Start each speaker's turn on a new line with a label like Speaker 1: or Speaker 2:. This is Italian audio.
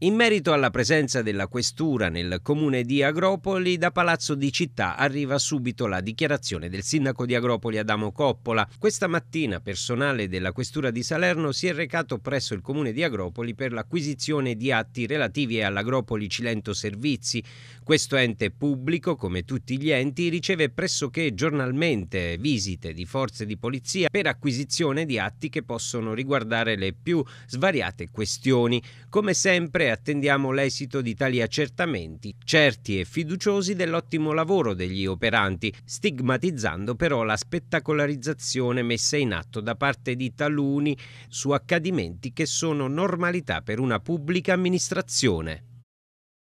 Speaker 1: In merito alla presenza della questura nel comune di Agropoli, da Palazzo di Città arriva subito la dichiarazione del sindaco di Agropoli Adamo Coppola. Questa mattina personale della questura di Salerno si è recato presso il comune di Agropoli per l'acquisizione di atti relativi all'Agropoli Cilento Servizi. Questo ente pubblico, come tutti gli enti, riceve pressoché giornalmente visite di forze di polizia per acquisizione di atti che possono riguardare le più svariate questioni. Come sempre novembre attendiamo l'esito di tali accertamenti, certi e fiduciosi dell'ottimo lavoro degli operanti, stigmatizzando però la spettacolarizzazione messa in atto da parte di taluni su accadimenti che sono normalità per una pubblica amministrazione.